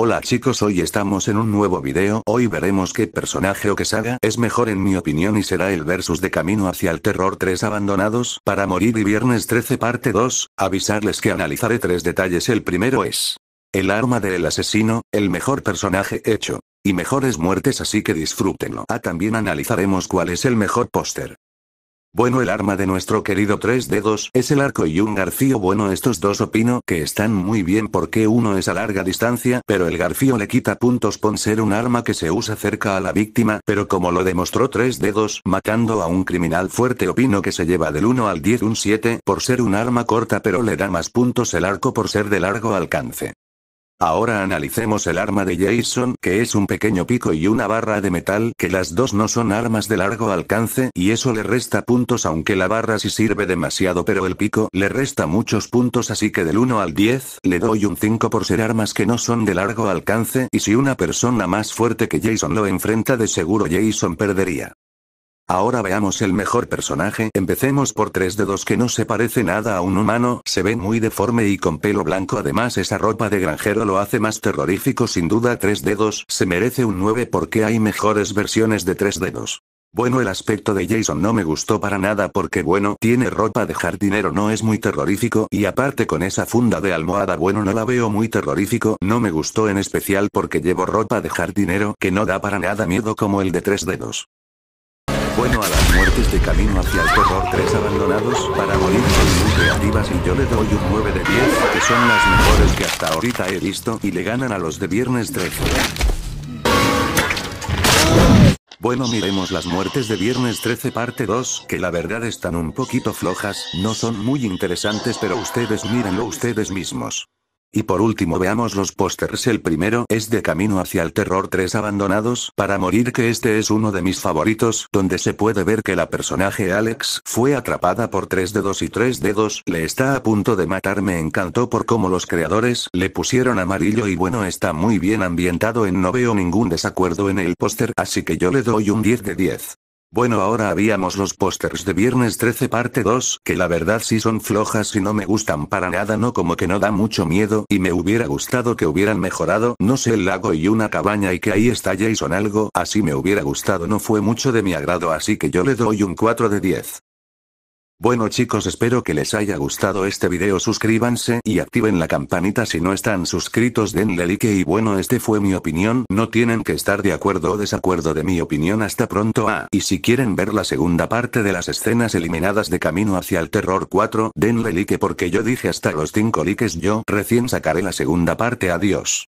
Hola chicos hoy estamos en un nuevo video hoy veremos qué personaje o qué saga es mejor en mi opinión y será el versus de Camino hacia el Terror 3 Abandonados para morir y Viernes 13 parte 2, avisarles que analizaré tres detalles el primero es el arma del asesino, el mejor personaje hecho y mejores muertes así que disfrútenlo. Ah también analizaremos cuál es el mejor póster bueno el arma de nuestro querido Tres Dedos es el arco y un garfío bueno estos dos opino que están muy bien porque uno es a larga distancia pero el garfío le quita puntos por ser un arma que se usa cerca a la víctima pero como lo demostró Tres Dedos matando a un criminal fuerte opino que se lleva del 1 al 10 un 7 por ser un arma corta pero le da más puntos el arco por ser de largo alcance. Ahora analicemos el arma de Jason que es un pequeño pico y una barra de metal que las dos no son armas de largo alcance y eso le resta puntos aunque la barra sí sirve demasiado pero el pico le resta muchos puntos así que del 1 al 10 le doy un 5 por ser armas que no son de largo alcance y si una persona más fuerte que Jason lo enfrenta de seguro Jason perdería. Ahora veamos el mejor personaje. Empecemos por tres dedos que no se parece nada a un humano, se ve muy deforme y con pelo blanco. Además esa ropa de granjero lo hace más terrorífico sin duda. Tres dedos se merece un 9 porque hay mejores versiones de tres dedos. Bueno el aspecto de Jason no me gustó para nada porque bueno tiene ropa de jardinero no es muy terrorífico y aparte con esa funda de almohada bueno no la veo muy terrorífico no me gustó en especial porque llevo ropa de jardinero que no da para nada miedo como el de tres dedos bueno a las muertes de camino hacia el terror 3 abandonados para morir son muy creativas y yo le doy un 9 de 10, que son las mejores que hasta ahorita he visto y le ganan a los de viernes 13. Bueno miremos las muertes de viernes 13 parte 2, que la verdad están un poquito flojas, no son muy interesantes pero ustedes mírenlo ustedes mismos. Y por último veamos los pósters. El primero es de Camino hacia el Terror 3 Abandonados para Morir que este es uno de mis favoritos, donde se puede ver que la personaje Alex fue atrapada por tres dedos y tres dedos, le está a punto de matar. Me encantó por cómo los creadores le pusieron amarillo y bueno está muy bien ambientado en no veo ningún desacuerdo en el póster así que yo le doy un 10 de 10. Bueno, ahora habíamos los pósters de Viernes 13 parte 2, que la verdad sí son flojas y no me gustan para nada, no como que no da mucho miedo y me hubiera gustado que hubieran mejorado, no sé, el lago y una cabaña y que ahí está Jason algo, así me hubiera gustado, no fue mucho de mi agrado, así que yo le doy un 4 de 10. Bueno chicos espero que les haya gustado este video suscríbanse y activen la campanita si no están suscritos denle like y bueno este fue mi opinión no tienen que estar de acuerdo o desacuerdo de mi opinión hasta pronto ah y si quieren ver la segunda parte de las escenas eliminadas de Camino hacia el Terror 4 denle like porque yo dije hasta los 5 likes yo recién sacaré la segunda parte adiós